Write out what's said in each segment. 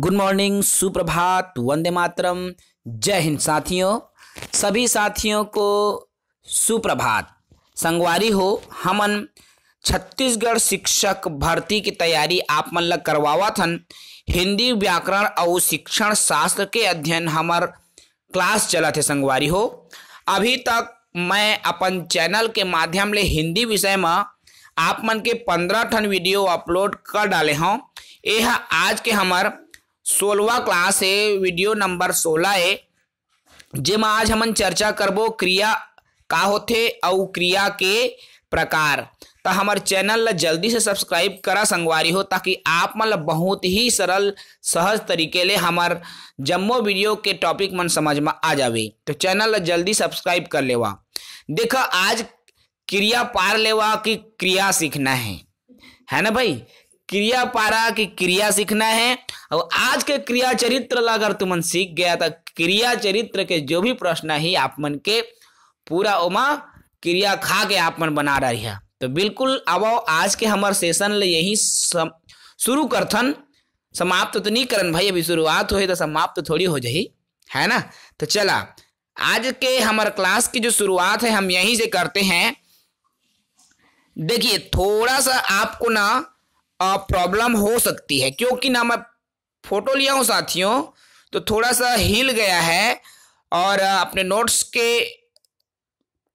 good morning सुप्रभात वंदे मातरम जय हिंद साथियों सभी साथियों को सुप्रभात संगवारी हो हमन छत्तीसगढ़ शिक्षक भर्ती की तैयारी आप मन करवावा थन हिंदी व्याकरण और शिक्षण शास्त्र के अध्ययन हमार क्लास चला थे संगवारी हो अभी तक मैं अपन चैनल के माध्यम ले हिंदी विषय में आप मन के पंद्रह ठन वीडियो अपलोड कर डाले हों यह आज के हमार सोलवा क्लास है वीडियो नंबर सोलह है जेमा आज हमन चर्चा करबो क्रिया का होते और क्रिया के प्रकार तो हमारे चैनल ला जल्दी से सब्सक्राइब करा संगवारी हो ताकि आप मन बहुत ही सरल सहज तरीके ले हमार जम्मो वीडियो के टॉपिक मन समझ में आ जावे तो चैनल ला जल्दी सब्सक्राइब कर लेवा देखा आज क्रिया पार लेवा की क्रिया सीखना है है ना भाई क्रिया पारा की क्रिया सीखना है और आज के क्रिया चरित्र अगर तुमन सीख गया तो क्रिया चरित्र के जो भी प्रश्न ही आप मन के पूरा उमा क्रिया खा के आप मन बना रही है तो बिल्कुल अब आज के हमारे सेशन ले यही सम, शुरू करथन समाप्त तो नहीं करन भाई अभी शुरुआत हो तो समाप्त तो थोड़ी हो जाए है ना तो चला आज के हमारे क्लास की जो शुरुआत है हम यहीं से करते हैं देखिए थोड़ा सा आपको ना प्रॉब्लम हो सकती है क्योंकि ना मैं फोटो लिया हूँ साथियों तो थोड़ा सा हिल गया है और अपने नोट्स के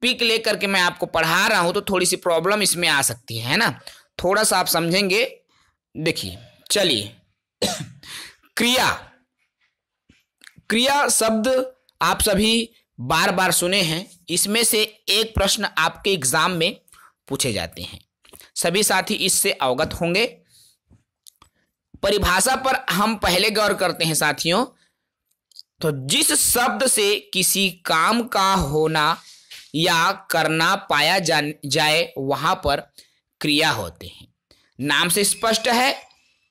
पिक ले करके मैं आपको पढ़ा रहा हूँ तो थोड़ी सी प्रॉब्लम इसमें आ सकती है ना थोड़ा सा आप समझेंगे देखिए चलिए क्रिया क्रिया शब्द आप सभी बार बार सुने हैं इसमें से एक प्रश्न आपके एग्जाम में पूछे जाते हैं सभी साथी इससे अवगत होंगे परिभाषा पर हम पहले गौर करते हैं साथियों तो जिस शब्द से किसी काम का होना या करना पाया जाए वहां पर क्रिया होते हैं नाम से स्पष्ट है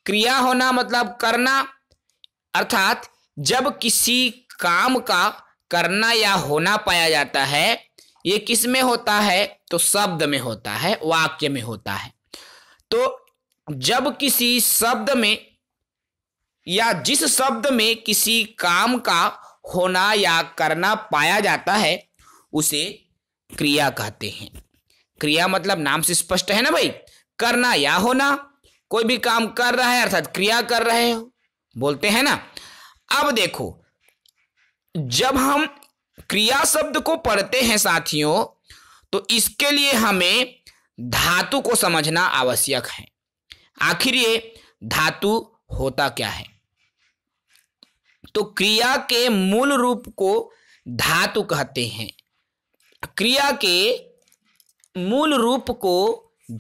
क्रिया होना मतलब करना अर्थात जब किसी काम का करना या होना पाया जाता है ये किस में होता है तो शब्द में होता है वाक्य में होता है तो जब किसी शब्द में या जिस शब्द में किसी काम का होना या करना पाया जाता है उसे क्रिया कहते हैं क्रिया मतलब नाम से स्पष्ट है ना भाई करना या होना कोई भी काम कर रहा है अर्थात क्रिया कर रहे हो बोलते हैं ना अब देखो जब हम क्रिया शब्द को पढ़ते हैं साथियों तो इसके लिए हमें धातु को समझना आवश्यक है आखिर ये धातु होता क्या है तो क्रिया के मूल रूप को धातु कहते हैं क्रिया के मूल रूप को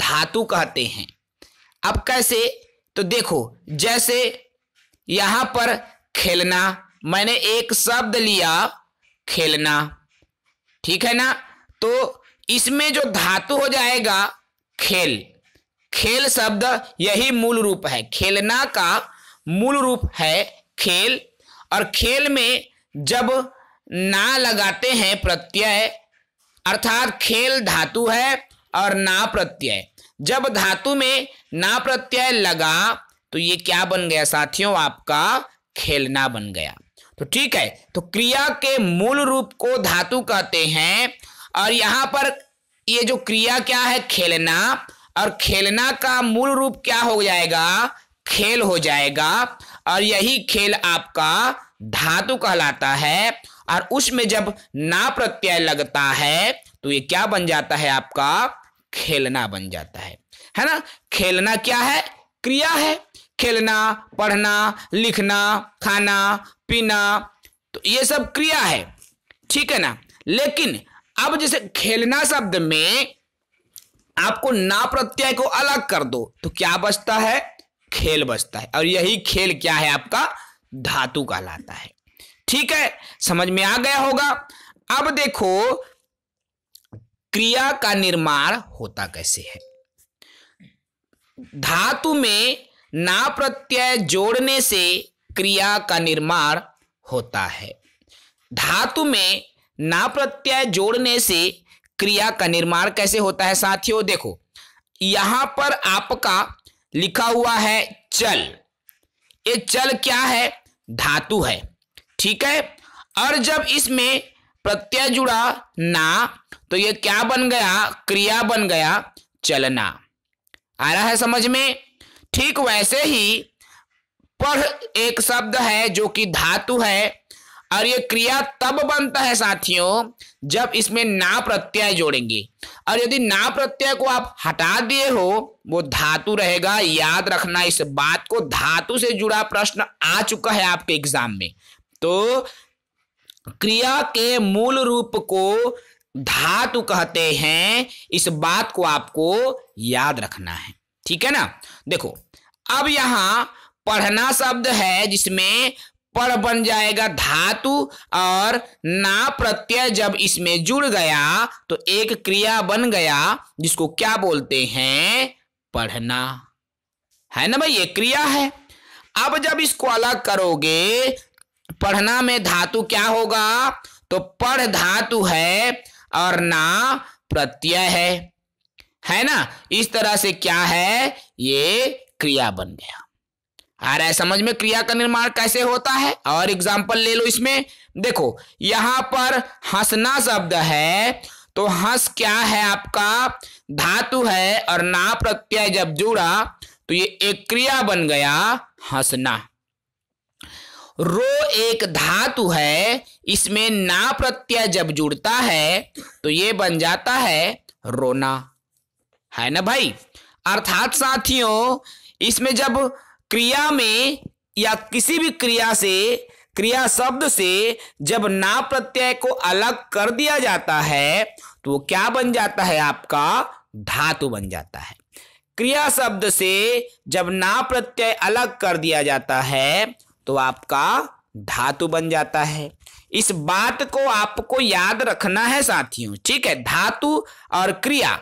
धातु कहते हैं अब कैसे तो देखो जैसे यहां पर खेलना मैंने एक शब्द लिया खेलना ठीक है ना तो इसमें जो धातु हो जाएगा खेल खेल शब्द यही मूल रूप है खेलना का मूल रूप है खेल और खेल में जब ना लगाते हैं प्रत्यय अर्थात खेल धातु है और ना प्रत्यय जब धातु में ना प्रत्यय लगा तो ये क्या बन गया साथियों आपका खेलना बन गया तो ठीक है तो क्रिया के मूल रूप को धातु कहते हैं और यहां पर ये जो क्रिया क्या है खेलना और खेलना का मूल रूप क्या हो जाएगा खेल हो जाएगा और यही खेल आपका धातु कहलाता है और उसमें जब ना प्रत्यय लगता है तो ये क्या बन जाता है आपका खेलना बन जाता है है ना खेलना क्या है क्रिया है खेलना पढ़ना लिखना खाना पीना तो ये सब क्रिया है ठीक है ना लेकिन अब जैसे खेलना शब्द में आपको ना प्रत्यय को अलग कर दो तो क्या बचता है खेल बचता है और यही खेल क्या है आपका धातु कहलाता है ठीक है समझ में आ गया होगा अब देखो क्रिया का निर्माण होता कैसे है धातु में ना प्रत्यय जोड़ने से क्रिया का निर्माण होता है धातु में ना प्रत्यय जोड़ने से क्रिया का निर्माण कैसे होता है साथियों देखो यहां पर आपका लिखा हुआ है चल ये चल क्या है धातु है ठीक है और जब इसमें प्रत्यय जुड़ा ना तो ये क्या बन गया क्रिया बन गया चलना आ रहा है समझ में ठीक वैसे ही पढ़ एक शब्द है जो कि धातु है और ये क्रिया तब बनता है साथियों जब इसमें ना प्रत्यय जोड़ेंगे और यदि ना प्रत्यय को आप हटा दिए हो वो धातु रहेगा याद रखना इस बात को धातु से जुड़ा प्रश्न आ चुका है आपके एग्जाम में तो क्रिया के मूल रूप को धातु कहते हैं इस बात को आपको याद रखना है ठीक है ना देखो अब यहां पढ़ना शब्द है जिसमें पर बन जाएगा धातु और ना प्रत्यय जब इसमें जुड़ गया तो एक क्रिया बन गया जिसको क्या बोलते हैं पढ़ना है ना भाई ये क्रिया है अब जब इसको अलग करोगे पढ़ना में धातु क्या होगा तो पढ़ धातु है और ना प्रत्यय है है ना इस तरह से क्या है ये क्रिया बन गया आ रहा है समझ में क्रिया का निर्माण कैसे होता है और एग्जाम्पल ले लो इसमें देखो यहां पर हंसना शब्द है तो हंस क्या है आपका धातु है और ना प्रत्यय जब जुड़ा तो ये एक क्रिया बन गया हंसना रो एक धातु है इसमें ना प्रत्यय जब जुड़ता है तो ये बन जाता है रोना है ना भाई अर्थात साथियों इसमें जब क्रिया में या किसी भी क्रिया से क्रिया शब्द से जब ना प्रत्यय को अलग कर दिया जाता है तो वो क्या बन जाता है आपका धातु बन जाता है क्रिया शब्द से जब ना प्रत्यय अलग कर दिया जाता है तो आपका धातु बन जाता है इस बात को आपको याद रखना है साथियों ठीक है धातु और क्रिया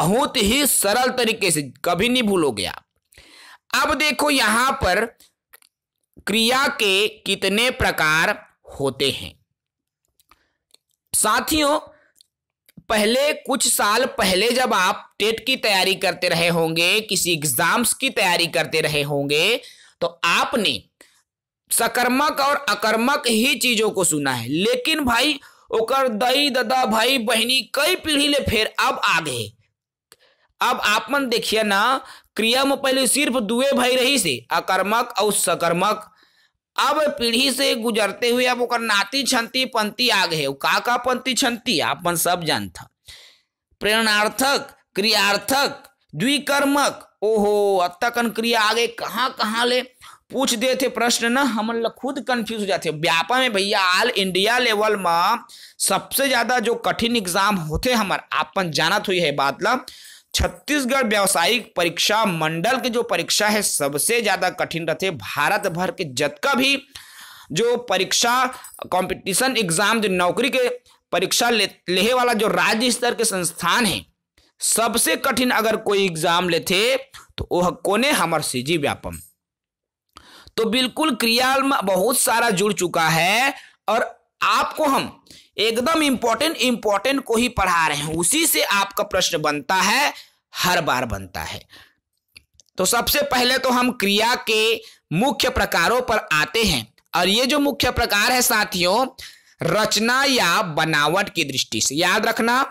बहुत ही सरल तरीके से कभी नहीं भूलोगे आप अब देखो यहां पर क्रिया के कितने प्रकार होते हैं साथियों पहले कुछ साल पहले जब आप टेट की तैयारी करते रहे होंगे किसी एग्जाम्स की तैयारी करते रहे होंगे तो आपने सकर्मक और अकर्मक ही चीजों को सुना है लेकिन भाई ओकर दई ददा भाई बहनी कई पीढ़ी ले फिर अब आ गए अब मन देखिए ना क्रिया में पहले सिर्फ दुए भाई रही से अकर्मक और सकर्मक अब पीढ़ी से गुजरते हुए अब नाती छंती पंक्ति आ गए का का पंक्ति छंती आपन सब जानता प्रेरणार्थक क्रियार्थक द्विकर्मक ओहो अब तक क्रिया आगे कहाँ कहाँ ले पूछ दे थे प्रश्न ना हम लोग खुद कंफ्यूज हो जाते व्यापा में भैया आल इंडिया लेवल में सबसे ज्यादा जो कठिन एग्जाम होते हमार आपन जानत हुई है बात ला छत्तीसगढ़ व्यावसायिक परीक्षा मंडल के जो परीक्षा है सबसे ज़्यादा कठिन रहते भारत भर के जतका का भी जो परीक्षा कंपटीशन एग्जाम जो नौकरी के परीक्षा ले वाला जो राज्य स्तर के संस्थान है सबसे कठिन अगर कोई एग्जाम लेते तो वह कोने हमर सीजी व्यापम तो बिल्कुल क्रियाल में बहुत सारा जुड़ चुका है और आपको हम एकदम इंपॉर्टेंट इंपॉर्टेंट को ही पढ़ा रहे हैं उसी से आपका प्रश्न बनता है हर बार बनता है तो सबसे पहले तो हम क्रिया के मुख्य प्रकारों पर आते हैं और ये जो मुख्य प्रकार है साथियों रचना या बनावट की दृष्टि से याद रखना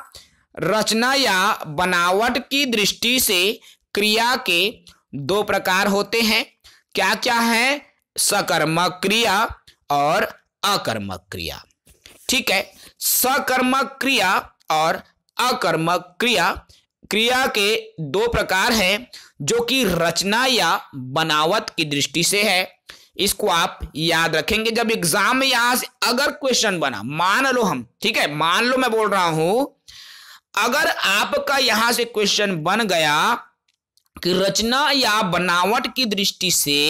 रचना या बनावट की दृष्टि से क्रिया के दो प्रकार होते हैं क्या क्या है सकर्मक क्रिया और अकर्मक क्रिया ठीक है सकर्मक क्रिया और अकर्मक क्रिया क्रिया के दो प्रकार हैं जो कि रचना या बनावट की दृष्टि से है इसको आप याद रखेंगे जब एग्जाम में यहां से अगर क्वेश्चन बना मान लो हम ठीक है मान लो मैं बोल रहा हूं अगर आपका यहां से क्वेश्चन बन गया कि रचना या बनावट की दृष्टि से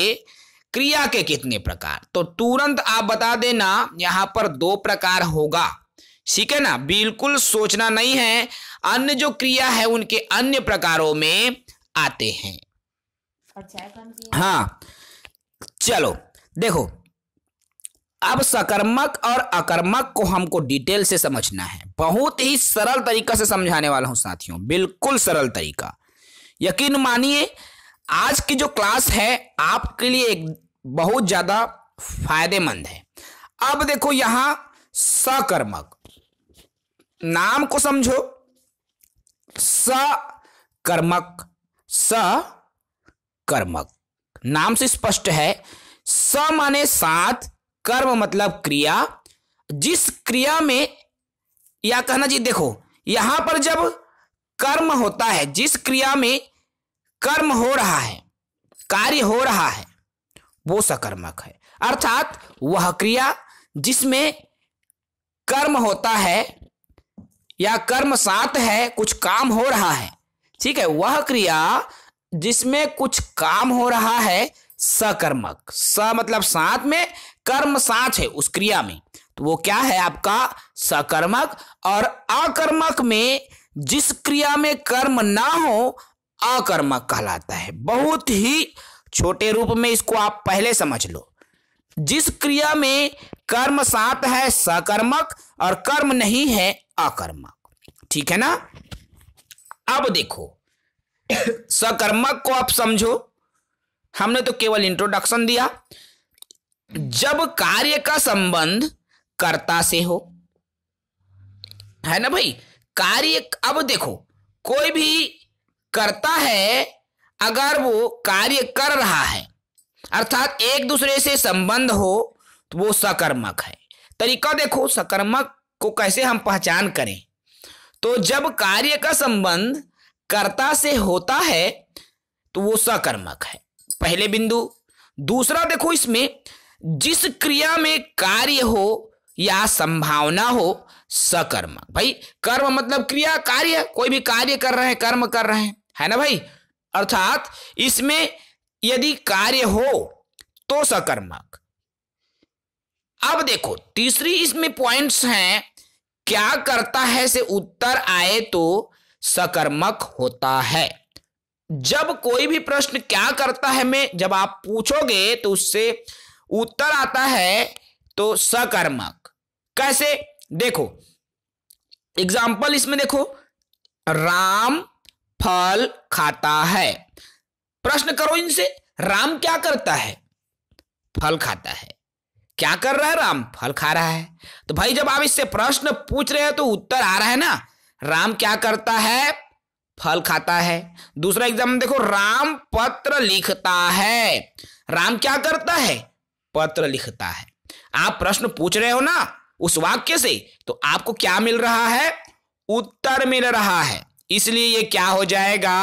क्रिया के कितने प्रकार तो तुरंत आप बता देना यहां पर दो प्रकार होगा ठीक है ना बिल्कुल सोचना नहीं है अन्य जो क्रिया है उनके अन्य प्रकारों में आते हैं अच्छा हाँ चलो देखो अब सकर्मक और अकर्मक को हमको डिटेल से समझना है बहुत ही सरल तरीका से समझाने वाला हूं साथियों बिल्कुल सरल तरीका यकीन मानिए आज की जो क्लास है आपके लिए एक बहुत ज्यादा फायदेमंद है अब देखो यहां सकर्मक नाम को समझो सकर्मक सकर्मक नाम से स्पष्ट है स माने साथ कर्म मतलब क्रिया जिस क्रिया में या कहना जी देखो यहां पर जब कर्म होता है जिस क्रिया में कर्म हो रहा है कार्य हो रहा है वो सकर्मक है अर्थात वह क्रिया जिसमें कर्म होता है या कर्म साथ है कुछ काम हो रहा है ठीक है वह क्रिया जिसमें कुछ काम हो रहा है सकर्मक स मतलब साथ में कर्म साथ है उस क्रिया में तो वो क्या है आपका सकर्मक और अकर्मक में जिस क्रिया में कर्म ना हो अकर्मक कहलाता है बहुत ही छोटे रूप में इसको आप पहले समझ लो जिस क्रिया में कर्म साथ है सकर्मक और कर्म नहीं है अकर्मक ठीक है ना अब देखो सकर्मक को आप समझो हमने तो केवल इंट्रोडक्शन दिया जब कार्य का संबंध कर्ता से हो है ना भाई कार्य अब देखो कोई भी करता है अगर वो कार्य कर रहा है अर्थात एक दूसरे से संबंध हो तो वो सकर्मक है तरीका देखो सकर्मक को कैसे हम पहचान करें तो जब कार्य का संबंध कर्ता से होता है तो वो सकर्मक है पहले बिंदु दूसरा देखो इसमें जिस क्रिया में कार्य हो या संभावना हो सकर्मक भाई कर्म मतलब क्रिया कार्य कोई भी कार्य कर रहे हैं कर्म कर रहे हैं है ना भाई अर्थात इसमें यदि कार्य हो तो सकर्मक अब देखो तीसरी इसमें पॉइंट्स हैं क्या करता है से उत्तर आए तो सकर्मक होता है जब कोई भी प्रश्न क्या करता है में जब आप पूछोगे तो उससे उत्तर आता है तो सकर्मक कैसे देखो एग्जाम्पल इसमें देखो राम फल खाता है प्रश्न करो इनसे राम क्या करता है फल खाता है क्या कर रहा है राम फल खा रहा है तो भाई जब आप इससे प्रश्न पूछ रहे हैं तो उत्तर आ रहा है ना राम क्या करता है फल खाता है दूसरा एग्जाम देखो राम पत्र लिखता है राम क्या करता है पत्र लिखता है आप प्रश्न पूछ रहे हो ना उस वाक्य से तो आपको क्या मिल रहा है उत्तर मिल रहा है इसलिए ये क्या हो जाएगा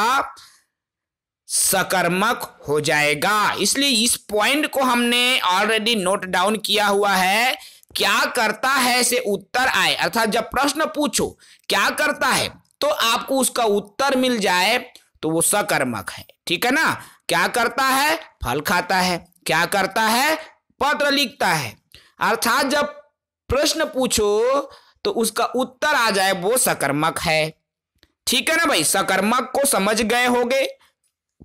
सकर्मक हो जाएगा इसलिए इस पॉइंट को हमने ऑलरेडी नोट डाउन किया हुआ है क्या करता है से उत्तर आए अर्थात जब प्रश्न पूछो क्या करता है तो आपको उसका उत्तर मिल जाए तो वो सकर्मक है ठीक है ना क्या करता है फल खाता है क्या करता है पत्र लिखता है अर्थात जब प्रश्न पूछो तो उसका उत्तर आ जाए वो सकर्मक है ठीक है ना भाई सकर्मक को समझ गए होगे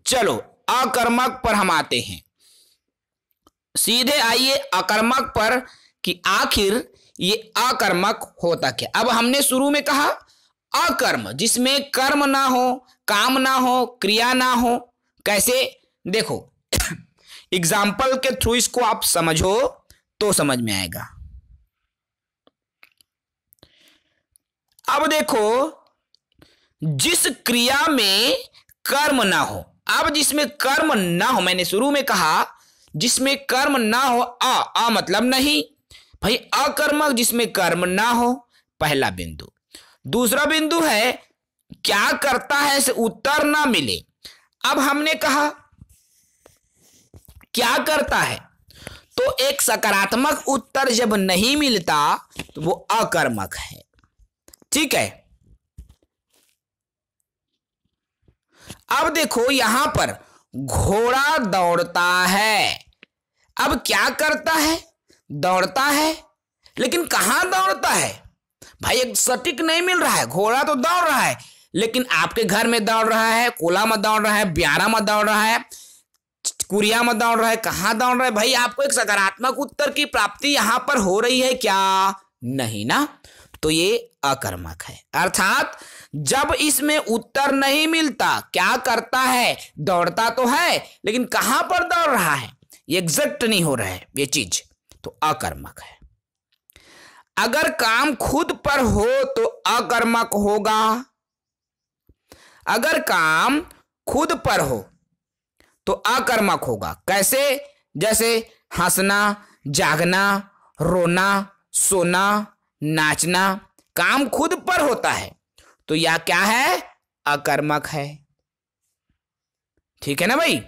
चलो अकर्मक पर हम आते हैं सीधे आइए अकर्मक पर कि आखिर ये अकर्मक होता क्या अब हमने शुरू में कहा अकर्म जिसमें कर्म ना हो काम ना हो क्रिया ना हो कैसे देखो एग्जाम्पल के थ्रू इसको आप समझो तो समझ में आएगा अब देखो जिस क्रिया में कर्म ना हो अब जिसमें कर्म ना हो मैंने शुरू में कहा जिसमें कर्म ना हो आ आ मतलब नहीं भाई अकर्मक जिसमें कर्म ना हो पहला बिंदु दूसरा बिंदु है क्या करता है से उत्तर ना मिले अब हमने कहा क्या करता है तो एक सकारात्मक उत्तर जब नहीं मिलता तो वो अकर्मक है ठीक है देखो यहां पर घोड़ा दौड़ता है अब क्या करता है दौड़ता है लेकिन कहां दौड़ता है भाई एक सटीक नहीं मिल रहा है घोड़ा तो दौड़ रहा है लेकिन आपके घर में दौड़ रहा है कोला में दौड़ रहा है ब्यारा में दौड़ रहा है कुरिया में दौड़ रहा है कहां दौड़ रहा है भाई आपको एक सकारात्मक उत्तर की प्राप्ति यहां पर हो रही है क्या नहीं ना तो ये अकर्मक है अर्थात जब इसमें उत्तर नहीं मिलता क्या करता है दौड़ता तो है लेकिन कहां पर दौड़ रहा है एग्जैक्ट नहीं हो रहा है ये चीज तो अकर्मक है अगर काम खुद पर हो तो अकर्मक होगा अगर काम खुद पर हो तो अकर्मक होगा कैसे जैसे हंसना जागना रोना सोना नाचना काम खुद पर होता है तो यह क्या है अकर्मक है ठीक है ना भाई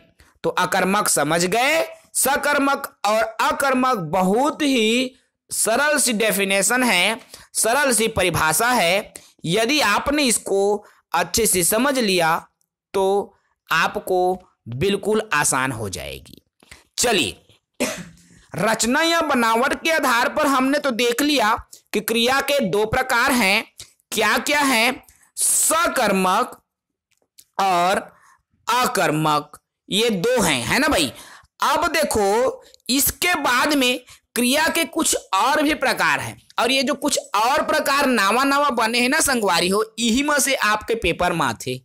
तो अकर्मक समझ गए सकर्मक और अकर्मक बहुत ही सरल सी डेफिनेशन है सरल सी परिभाषा है यदि आपने इसको अच्छे से समझ लिया तो आपको बिल्कुल आसान हो जाएगी चलिए रचना या बनावट के आधार पर हमने तो देख लिया कि क्रिया के दो प्रकार हैं क्या क्या है सकर्मक और अकर्मक ये दो हैं है ना भाई अब देखो इसके बाद में क्रिया के कुछ और भी प्रकार हैं और ये जो कुछ और प्रकार नावा नावा बने हैं ना संगवारी हो यही में से आपके पेपर माथे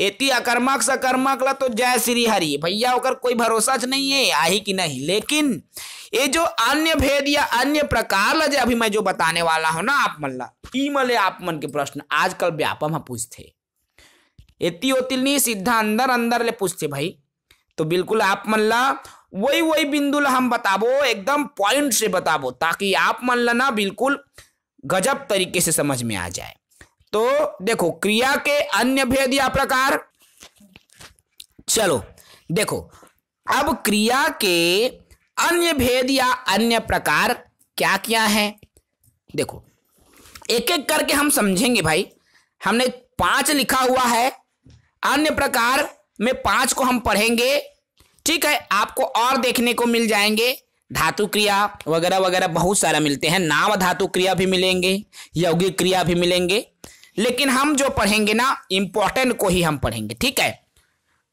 एति अकर्मक सकर्मक ला तो जय श्री हरि भैया होकर कोई भरोसा नहीं है आही कि नहीं लेकिन ये जो अन्य भेद या अन्य प्रकार ला जो अभी मैं जो बताने वाला हूं ना आप मन ला ई मले आप मन के प्रश्न आजकल व्यापम हम पूछते एति ओतिल नहीं सीधा अंदर अंदर ले पूछते भाई तो बिल्कुल आप मन ला वही वही बिंदु ला हम बताबो एकदम पॉइंट से बताबो ताकि आप मन ला ना बिल्कुल गजब तरीके से समझ में आ जाए तो देखो क्रिया के अन्य भेद या प्रकार चलो देखो अब क्रिया के अन्य भेद या अन्य प्रकार क्या क्या है देखो एक एक करके हम समझेंगे भाई हमने पांच लिखा हुआ है अन्य प्रकार में पांच को हम पढ़ेंगे ठीक है आपको और देखने को मिल जाएंगे धातु क्रिया वगैरह वगैरह बहुत सारा मिलते हैं नाम धातु क्रिया भी मिलेंगे यौगिक क्रिया भी मिलेंगे लेकिन हम जो पढ़ेंगे ना इंपॉर्टेंट को ही हम पढ़ेंगे ठीक है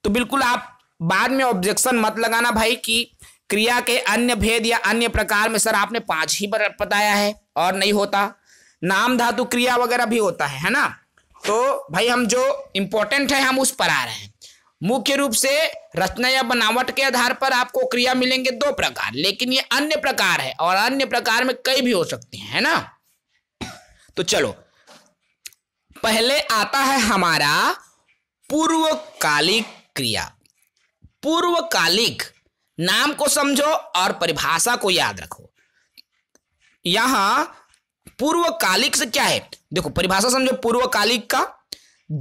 तो बिल्कुल आप बाद में ऑब्जेक्शन मत लगाना भाई कि क्रिया के अन्य भेद या अन्य प्रकार में सर आपने पांच ही बताया है और नहीं होता नाम धातु क्रिया वगैरह भी होता है है ना तो भाई हम जो इंपॉर्टेंट है हम उस पर आ रहे हैं मुख्य रूप से रचना या बनावट के आधार पर आपको क्रिया मिलेंगे दो प्रकार लेकिन ये अन्य प्रकार है और अन्य प्रकार में कई भी हो सकते हैं है ना तो चलो पहले आता है हमारा पूर्वकालिक क्रिया पूर्वकालिक नाम को समझो और परिभाषा को याद रखो यहां पूर्वकालिक से क्या है देखो परिभाषा समझो पूर्वकालिक का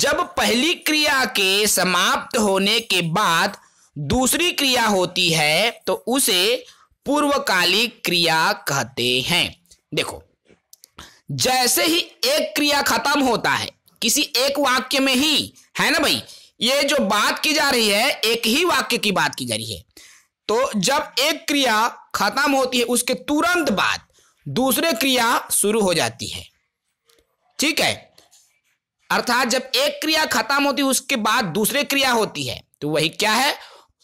जब पहली क्रिया के समाप्त होने के बाद दूसरी क्रिया होती है तो उसे पूर्वकालिक क्रिया कहते हैं देखो जैसे ही एक क्रिया खत्म होता है किसी एक वाक्य में ही है ना भाई ये जो बात की जा रही है एक ही वाक्य की बात की जा रही है तो जब एक क्रिया खत्म होती है उसके तुरंत बाद दूसरे क्रिया शुरू हो जाती है ठीक है अर्थात जब एक क्रिया खत्म होती है उसके बाद दूसरे क्रिया होती है तो वही क्या है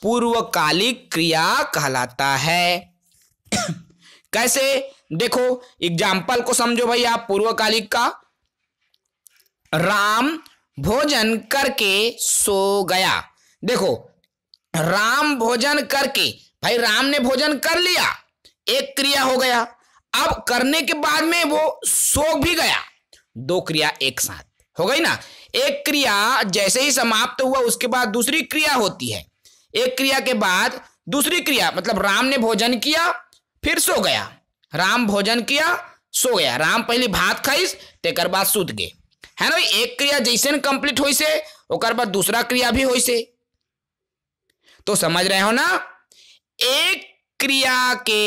पूर्वकालिक क्रिया कहलाता है कैसे देखो एग्जाम्पल को समझो भाई आप पूर्वकालिक का राम भोजन करके सो गया देखो राम भोजन करके भाई राम ने भोजन कर लिया एक क्रिया हो गया अब करने के बाद में वो सो भी गया दो क्रिया एक साथ हो गई ना एक क्रिया जैसे ही समाप्त हुआ उसके बाद दूसरी क्रिया होती है एक क्रिया के बाद दूसरी क्रिया मतलब राम ने भोजन किया फिर सो गया राम भोजन किया सो गया राम पहले भात खाई तेकर बाद सूत गए है ना एक क्रिया जैसे कंप्लीट हुई से ओकर बाद दूसरा क्रिया भी हुई से तो समझ रहे हो ना एक क्रिया के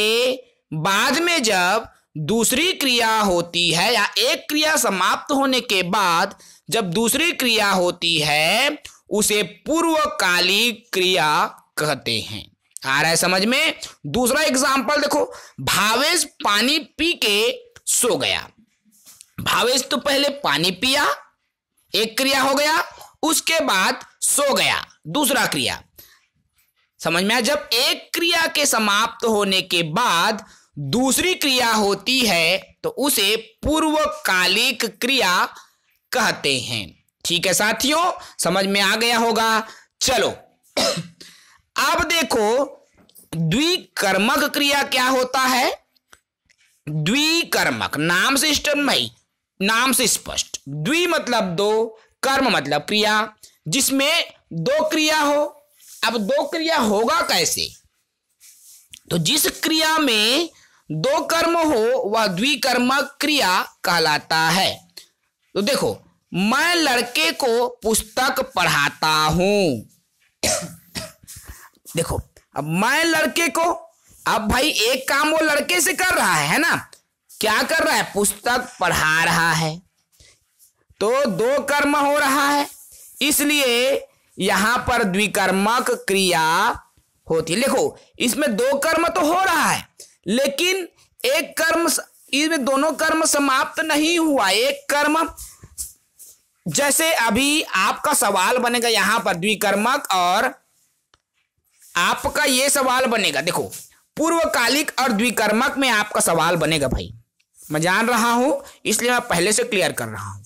बाद में जब दूसरी क्रिया होती है या एक क्रिया समाप्त होने के बाद जब दूसरी क्रिया होती है उसे पूर्वकालिक क्रिया कहते हैं आ रहा है समझ में दूसरा एग्जाम्पल देखो भावेश पानी पी के सो गया भावेश तो पहले पानी पिया एक क्रिया हो गया उसके बाद सो गया दूसरा क्रिया समझ में आया जब एक क्रिया के समाप्त होने के बाद दूसरी क्रिया होती है तो उसे पूर्वकालिक क्रिया कहते हैं ठीक है साथियों समझ में आ गया होगा चलो अब देखो द्विकर्मक क्रिया क्या होता है द्विकर्मक नाम से भाई नाम से स्पष्ट द्वि मतलब दो कर्म मतलब क्रिया जिसमें दो क्रिया हो अब दो क्रिया होगा कैसे तो जिस क्रिया में दो कर्म हो वह द्विकर्मक क्रिया कहलाता है तो देखो मैं लड़के को पुस्तक पढ़ाता हूं देखो अब मैं लड़के को अब भाई एक काम वो लड़के से कर रहा है है ना क्या कर रहा है पुस्तक पढ़ा रहा है तो दो कर्म हो रहा है इसलिए यहां पर द्विकर्मक क्रिया होती है देखो इसमें दो कर्म तो हो रहा है लेकिन एक कर्म इसमें दोनों कर्म समाप्त नहीं हुआ एक कर्म जैसे अभी आपका सवाल बनेगा यहां पर द्विकर्मक और आपका ये सवाल बनेगा देखो पूर्वकालिक और द्विकर्मक में आपका सवाल बनेगा भाई मैं जान रहा हूं इसलिए मैं पहले से क्लियर कर रहा हूं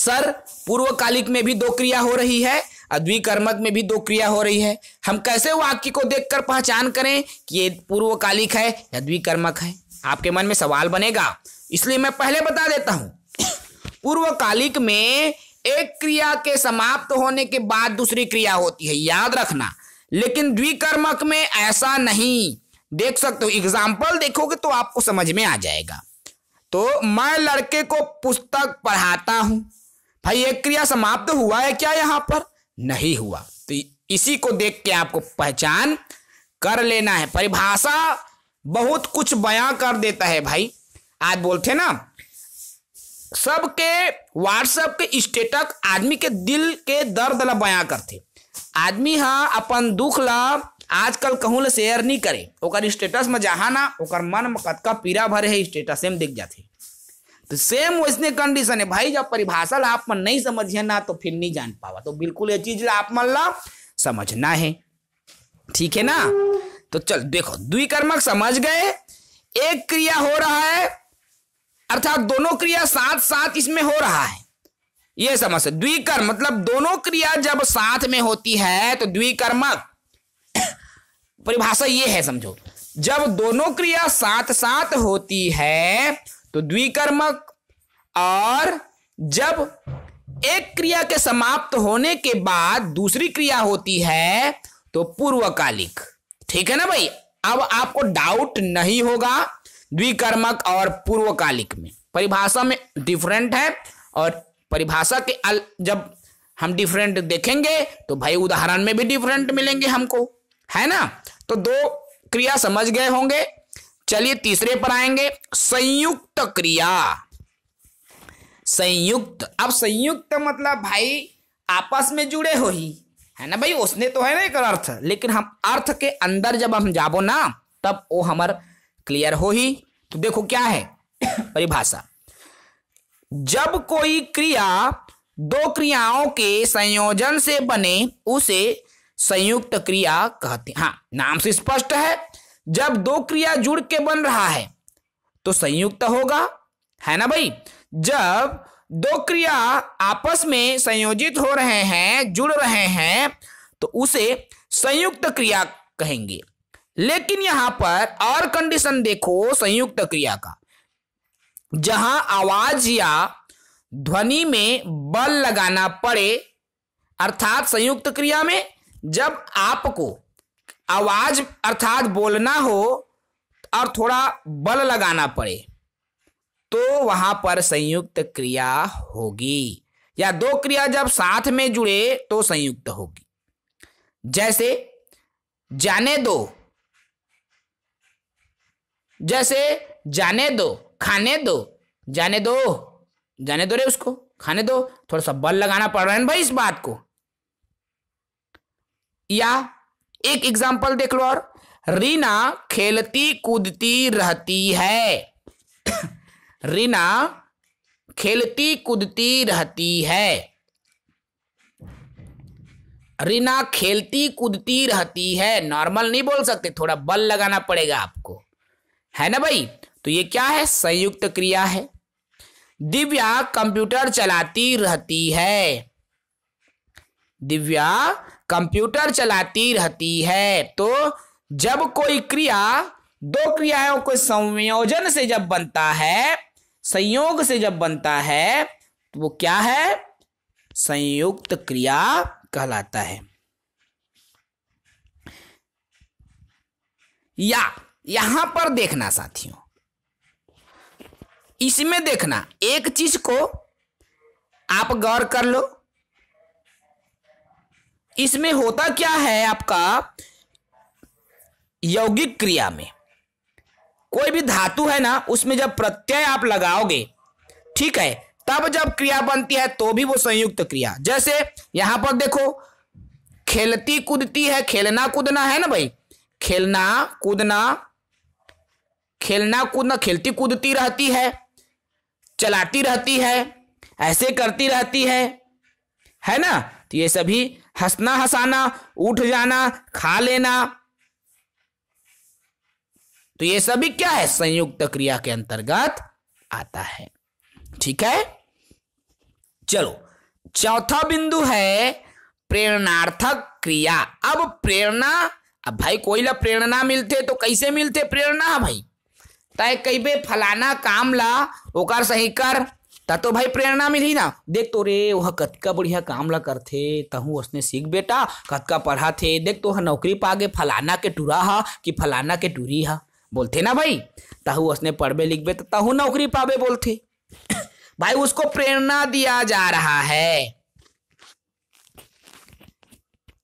सर पूर्वकालिक में भी दो क्रिया हो रही है और द्विकर्मक में भी दो क्रिया हो रही है हम कैसे वाक्य को देखकर पहचान करें कि ये पूर्वकालिक है या द्विकर्मक है आपके मन में सवाल बनेगा इसलिए मैं पहले बता देता हूं पूर्वकालिक में एक क्रिया के समाप्त होने के बाद दूसरी क्रिया होती है याद रखना लेकिन द्विकर्मक में ऐसा नहीं देख सकते हो एग्जाम्पल देखोगे तो आपको समझ में आ जाएगा तो मैं लड़के को पुस्तक पढ़ाता हूं भाई एक क्रिया समाप्त हुआ है क्या यहां पर नहीं हुआ तो इसी को देख के आपको पहचान कर लेना है परिभाषा बहुत कुछ बयां कर देता है भाई आज बोलते ना सबके व्हाट्सएप के स्टेटस आदमी के दिल के दर्द ला बयां करते आदमी हा अपन दुख ला आजकल कहूँ ले शेयर नहीं करे ओकर स्टेटस में जहाँ ना ओकर मन में कतका पीरा भरे है स्टेटस में दिख जाते तो सेम वैसने कंडीशन है भाई जब परिभाषा आप मन नहीं समझिए ना तो फिर नहीं जान पावा तो बिल्कुल ये चीज आप मन ला समझना है ठीक है ना तो चल देखो द्विकर्मक समझ गए एक क्रिया हो रहा है अर्थात दोनों क्रिया साथ साथ इसमें हो रहा है ये समझ द्विकर्म मतलब दोनों क्रिया जब साथ में होती है तो द्विकर्मक परिभाषा ये है समझो जब दोनों क्रिया साथ साथ होती है तो द्विकर्मक और जब एक क्रिया के समाप्त होने के बाद दूसरी क्रिया होती है तो पूर्वकालिक ठीक है ना भाई अब आपको डाउट नहीं होगा द्विकर्मक और पूर्वकालिक में परिभाषा में डिफरेंट है और परिभाषा के अल, जब हम डिफरेंट देखेंगे तो भाई उदाहरण में भी डिफरेंट मिलेंगे हमको है ना तो दो क्रिया समझ गए होंगे चलिए तीसरे पर आएंगे संयुक्त क्रिया संयुक्त अब संयुक्त मतलब भाई आपस में जुड़े हो ही है ना भाई उसने तो है ना एक अर्थ लेकिन हम अर्थ के अंदर जब हम जाबो ना तब वो हमार क्लियर हो ही तो देखो क्या है परिभाषा जब कोई क्रिया दो क्रियाओं के संयोजन से बने उसे संयुक्त क्रिया कहते हैं हाँ नाम से स्पष्ट है जब दो क्रिया जुड़ के बन रहा है तो संयुक्त होगा है ना भाई जब दो क्रिया आपस में संयोजित हो रहे हैं जुड़ रहे हैं तो उसे संयुक्त क्रिया कहेंगे लेकिन यहां पर और कंडीशन देखो संयुक्त क्रिया का जहां आवाज या ध्वनि में बल लगाना पड़े अर्थात संयुक्त क्रिया में जब आपको आवाज अर्थात बोलना हो और थोड़ा बल लगाना पड़े तो वहां पर संयुक्त क्रिया होगी या दो क्रिया जब साथ में जुड़े तो संयुक्त होगी जैसे जाने दो जैसे जाने दो खाने दो जाने दो जाने दो रे उसको खाने दो थोड़ा सा बल लगाना पड़ रहा है भाई इस बात को या एक एग्जाम्पल देख लो और रीना खेलती कूदती रहती है रीना खेलती कूदती रहती है रीना खेलती कूदती रहती है नॉर्मल नहीं बोल सकते थोड़ा बल लगाना पड़ेगा आपको है ना भाई तो ये क्या है संयुक्त क्रिया है दिव्या कंप्यूटर चलाती रहती है दिव्या कंप्यूटर चलाती रहती है तो जब कोई क्रिया दो क्रियाओं के संयोजन से जब बनता है संयोग से जब बनता है तो वो क्या है संयुक्त क्रिया कहलाता है या यहां पर देखना साथियों इसमें देखना एक चीज को आप गौर कर लो इसमें होता क्या है आपका यौगिक क्रिया में कोई भी धातु है ना उसमें जब प्रत्यय आप लगाओगे ठीक है तब जब क्रिया बनती है तो भी वो संयुक्त क्रिया जैसे यहां पर देखो खेलती कूदती है खेलना कूदना है ना भाई खेलना कूदना खेलना कूदना खेलती कूदती रहती है चलाती रहती है ऐसे करती रहती है है ना तो ये सभी हंसना हंसाना उठ जाना खा लेना तो ये सभी क्या है संयुक्त क्रिया के अंतर्गत आता है ठीक है चलो चौथा बिंदु है प्रेरणार्थक क्रिया अब प्रेरणा अब भाई कोयला प्रेरणा मिलते तो कैसे मिलते प्रेरणा भाई तय बे फलाना काम ला ओकर सही कर ता तो भाई प्रेरणा मिली ना देख तो रे वह कतका बढ़िया काम ला करथे तहु उसने सीख बेटा कतका पढ़ा थे देख तो नौकरी पागे फलाना के टूरा हा कि फलाना के टूरी हा बोलते ना भाई तहु उसने पढ़बे लिखबे तो तहु नौकरी पावे बोलते भाई उसको प्रेरणा दिया जा रहा है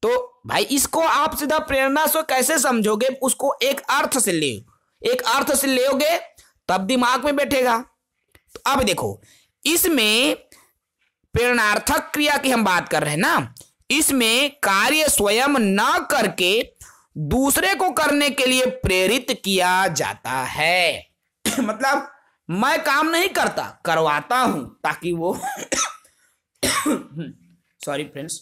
तो भाई इसको आप सीधा प्रेरणा से कैसे समझोगे उसको एक अर्थ से ले एक अर्थ से लोगे तब दिमाग में बैठेगा तो अब देखो इसमें प्रेरणार्थक क्रिया की हम बात कर रहे हैं ना इसमें कार्य स्वयं न करके दूसरे को करने के लिए प्रेरित किया जाता है मतलब मैं काम नहीं करता करवाता हूं ताकि वो सॉरी फ्रेंड्स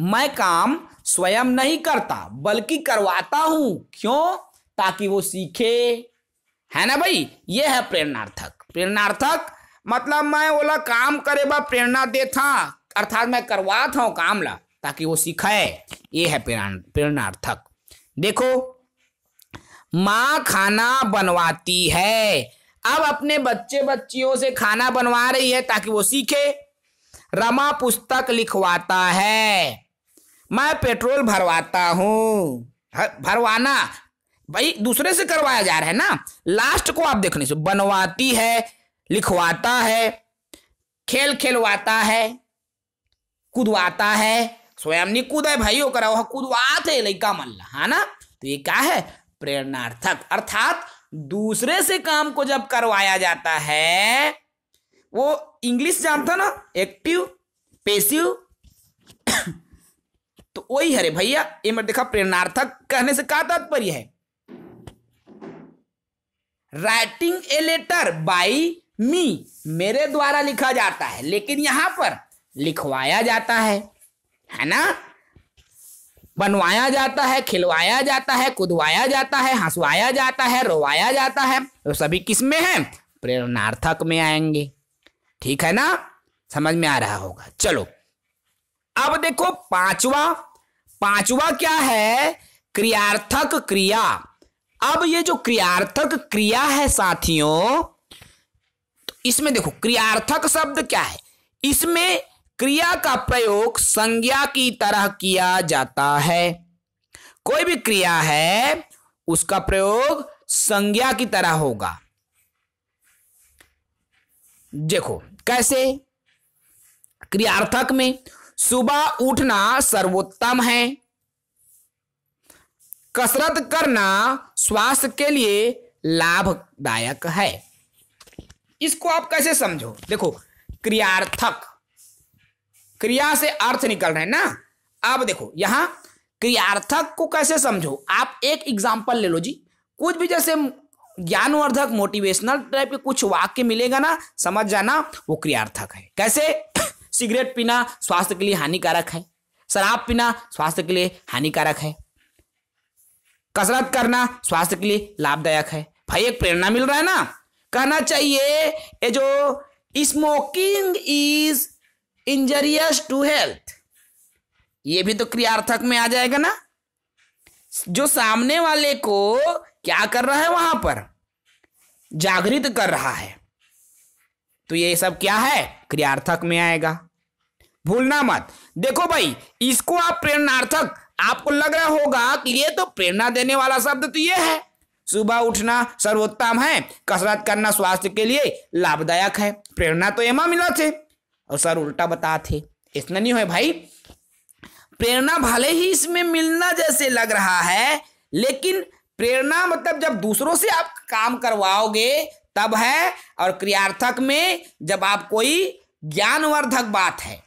मैं काम स्वयं नहीं करता बल्कि करवाता हूं क्यों ताकि वो सीखे है ना भाई ये है प्रेरणार्थक प्रेरणार्थक मतलब मैं ओला काम करे बा प्रेरणा दे था अर्थात मैं करवा था काम ला ताकि वो सीखे ये है प्रेरणार्थक देखो माँ खाना बनवाती है अब अपने बच्चे बच्चियों से खाना बनवा रही है ताकि वो सीखे रमा पुस्तक लिखवाता है मैं पेट्रोल भरवाता हूँ भरवाना भाई दूसरे से करवाया जा रहा है ना लास्ट को आप देखने से बनवाती है लिखवाता है खेल खेलवाता है कूदवाता है स्वयं नहीं कूद है भाई होकर वह कूदवाते लड़का मल्ला है हाँ ना तो ये क्या है प्रेरणार्थक अर्थात दूसरे से काम को जब करवाया जाता है वो इंग्लिश जानता ना एक्टिव पेसिव तो वही है भैया ये मैं देखा प्रेरणार्थक कहने से क्या तात्पर्य है writing a letter by me मेरे द्वारा लिखा जाता है लेकिन यहां पर लिखवाया जाता है है ना बनवाया जाता है खिलवाया जाता है कुदवाया जाता है हंसवाया जाता है रोवाया जाता है वो सभी किस में है प्रेरणार्थक में आएंगे ठीक है ना समझ में आ रहा होगा चलो अब देखो पांचवा पांचवा क्या है क्रियार्थक क्रिया अब ये जो क्रियार्थक क्रिया है साथियों तो इसमें देखो क्रियार्थक शब्द क्या है इसमें क्रिया का प्रयोग संज्ञा की तरह किया जाता है कोई भी क्रिया है उसका प्रयोग संज्ञा की तरह होगा देखो कैसे क्रियार्थक में सुबह उठना सर्वोत्तम है कसरत करना स्वास्थ्य के लिए लाभदायक है इसको आप कैसे समझो देखो क्रियार्थक क्रिया से अर्थ निकल रहे हैं ना अब देखो यहां क्रियार्थक को कैसे समझो आप एक एग्जाम्पल ले लो जी कुछ भी जैसे ज्ञानवर्धक मोटिवेशनल टाइप के कुछ वाक्य मिलेगा ना समझ जाना वो क्रियार्थक है कैसे सिगरेट पीना स्वास्थ्य के लिए हानिकारक है शराब पीना स्वास्थ्य के लिए हानिकारक है कसरत करना स्वास्थ्य के लिए लाभदायक है भाई एक प्रेरणा मिल रहा है ना कहना चाहिए ये जो smoking is injurious to health ये भी तो क्रियार्थक में आ जाएगा ना जो सामने वाले को क्या कर रहा है वहां पर जागृत कर रहा है तो ये सब क्या है क्रियार्थक में आएगा भूलना मत देखो भाई इसको आप प्रेरणार्थक आपको लग रहा होगा कि ये तो प्रेरणा देने वाला शब्द तो ये है सुबह उठना सर्वोत्तम है कसरत करना स्वास्थ्य के लिए लाभदायक है प्रेरणा तो एमा मिला थे और सर उल्टा बता थे इतना नहीं है भाई प्रेरणा भले ही इसमें मिलना जैसे लग रहा है लेकिन प्रेरणा मतलब जब दूसरों से आप काम करवाओगे तब है और क्रियार्थक में जब आप कोई ज्ञानवर्धक बात है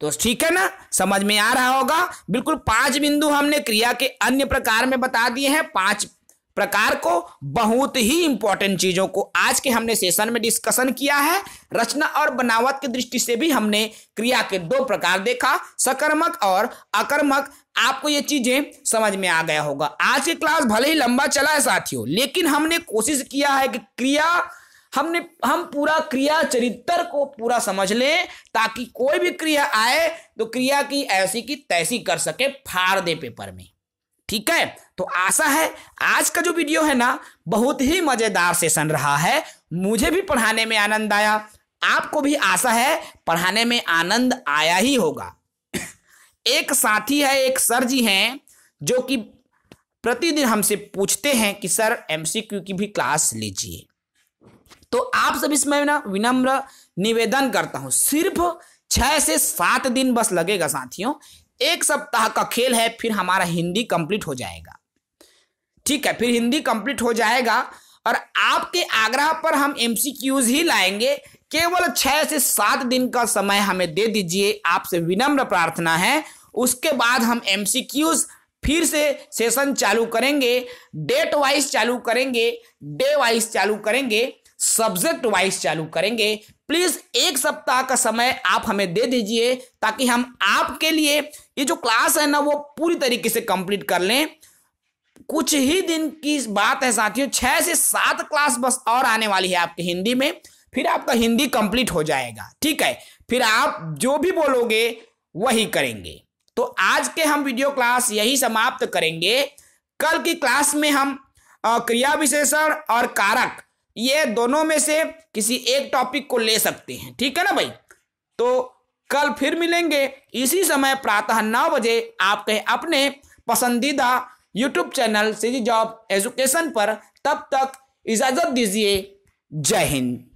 तो ठीक है ना समझ में आ रहा होगा बिल्कुल पांच बिंदु हमने क्रिया के अन्य प्रकार में बता दिए हैं पांच प्रकार को बहुत ही इंपॉर्टेंट चीजों को आज के हमने सेशन में डिस्कशन किया है रचना और बनावट की दृष्टि से भी हमने क्रिया के दो प्रकार देखा सकर्मक और अकर्मक आपको ये चीजें समझ में आ गया होगा आज की क्लास भले ही लंबा चला है साथियों लेकिन हमने कोशिश किया है कि क्रिया हमने हम पूरा क्रिया चरित्र को पूरा समझ लें ताकि कोई भी क्रिया आए तो क्रिया की ऐसी की तैसी कर सके फाड़ दे पेपर में ठीक है तो आशा है आज का जो वीडियो है ना बहुत ही मजेदार सेशन रहा है मुझे भी पढ़ाने में आनंद आया आपको भी आशा है पढ़ाने में आनंद आया ही होगा एक साथी है एक सर जी हैं जो कि प्रतिदिन हमसे पूछते हैं कि सर एमसीक्यू की भी क्लास लीजिए तो आप सब इसमें ना विनम्र निवेदन करता हूं सिर्फ छह से सात दिन बस लगेगा साथियों एक सप्ताह का खेल है फिर हमारा हिंदी कंप्लीट हो जाएगा ठीक है फिर हिंदी कंप्लीट हो जाएगा और आपके आग्रह पर हम एमसीक्यूज ही लाएंगे केवल छह से सात दिन का समय हमें दे दीजिए आपसे विनम्र प्रार्थना है उसके बाद हम एमसीक्यूज फिर से सेशन चालू करेंगे डेट वाइज चालू करेंगे डे वाइज चालू करेंगे सब्जेक्ट वाइज चालू करेंगे प्लीज एक सप्ताह का समय आप हमें दे दीजिए ताकि हम आपके लिए ये जो क्लास है ना वो पूरी तरीके से कंप्लीट कर लें कुछ ही दिन की बात है साथियों छह से सात क्लास बस और आने वाली है आपकी हिंदी में फिर आपका हिंदी कंप्लीट हो जाएगा ठीक है फिर आप जो भी बोलोगे वही करेंगे तो आज के हम वीडियो क्लास यही समाप्त करेंगे कल की क्लास में हम क्रिया विशेषण और कारक ये दोनों में से किसी एक टॉपिक को ले सकते हैं ठीक है ना भाई तो कल फिर मिलेंगे इसी समय प्रातः नौ बजे आपके अपने पसंदीदा YouTube channel CG job education पर तब तक इजाज़त दीजिए जय हिंद